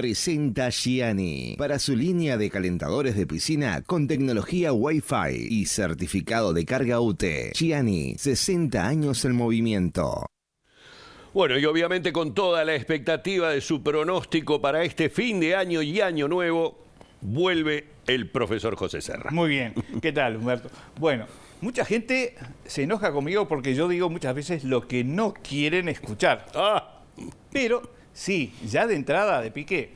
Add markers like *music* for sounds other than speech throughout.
presenta Gianni. Para su línea de calentadores de piscina con tecnología Wi-Fi y certificado de carga UT, Gianni, 60 años en movimiento. Bueno, y obviamente con toda la expectativa de su pronóstico para este fin de año y año nuevo, vuelve el profesor José Serra. Muy bien, ¿qué tal Humberto? Bueno, mucha gente se enoja conmigo porque yo digo muchas veces lo que no quieren escuchar. Ah. Pero Sí, ya de entrada, de pique,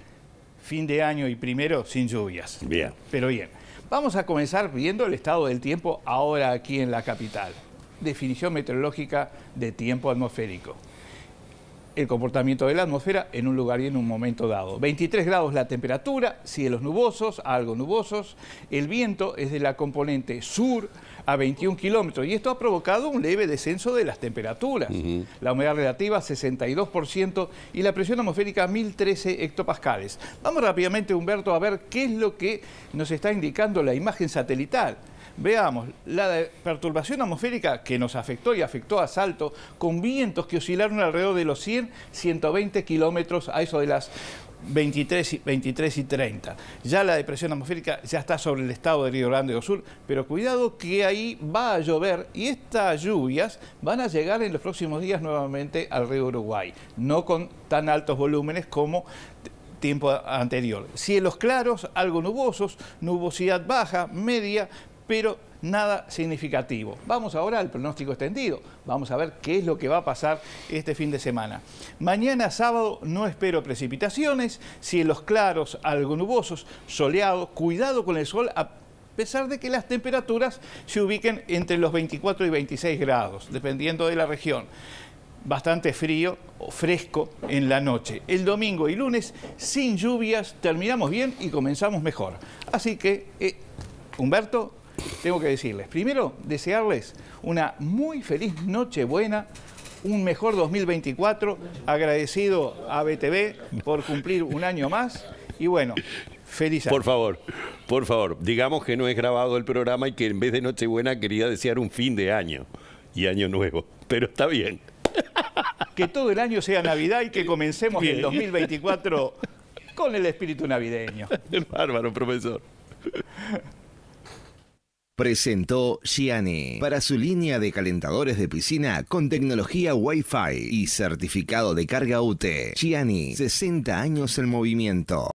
fin de año y primero sin lluvias. Bien. Pero bien, vamos a comenzar viendo el estado del tiempo ahora aquí en la capital. Definición meteorológica de tiempo atmosférico. El comportamiento de la atmósfera en un lugar y en un momento dado. 23 grados la temperatura, cielos nubosos, algo nubosos. El viento es de la componente sur a 21 kilómetros. Y esto ha provocado un leve descenso de las temperaturas. La humedad relativa 62% y la presión atmosférica 1013 hectopascales. Vamos rápidamente, Humberto, a ver qué es lo que nos está indicando la imagen satelital. Veamos, la perturbación atmosférica que nos afectó y afectó a Salto con vientos que oscilaron alrededor de los 100, 120 kilómetros a eso de las 23 y, 30. Ya la depresión atmosférica ya está sobre el estado de Río Grande do Sur, pero cuidado que ahí va a llover y estas lluvias van a llegar en los próximos días nuevamente al río Uruguay, no con tan altos volúmenes como tiempo anterior. Cielos claros, algo nubosos, nubosidad baja, media, pero nada significativo. Vamos ahora al pronóstico extendido. Vamos a ver qué es lo que va a pasar este fin de semana. Mañana sábado no espero precipitaciones, cielos claros, algo nubosos, soleado, cuidado con el sol a pesar de que las temperaturas se ubiquen entre los 24 y 26 grados, dependiendo de la región bastante frío o fresco en la noche. El domingo y lunes, sin lluvias, terminamos bien y comenzamos mejor. Así que, eh, Humberto, tengo que decirles. Primero, desearles una muy feliz Nochebuena, un mejor 2024, agradecido a BTV por cumplir un año más y bueno, feliz año. Por favor, por favor, digamos que no es grabado el programa y que en vez de Nochebuena quería desear un fin de año y año nuevo, pero está bien. *laughs* Que todo el año sea Navidad y que comencemos el 2024 con el espíritu navideño. *laughs* Bárbaro, profesor. Presentó Gianni para su línea de calentadores de piscina con tecnología Wi-Fi y certificado de carga UTE. Gianni, 60 años en movimiento.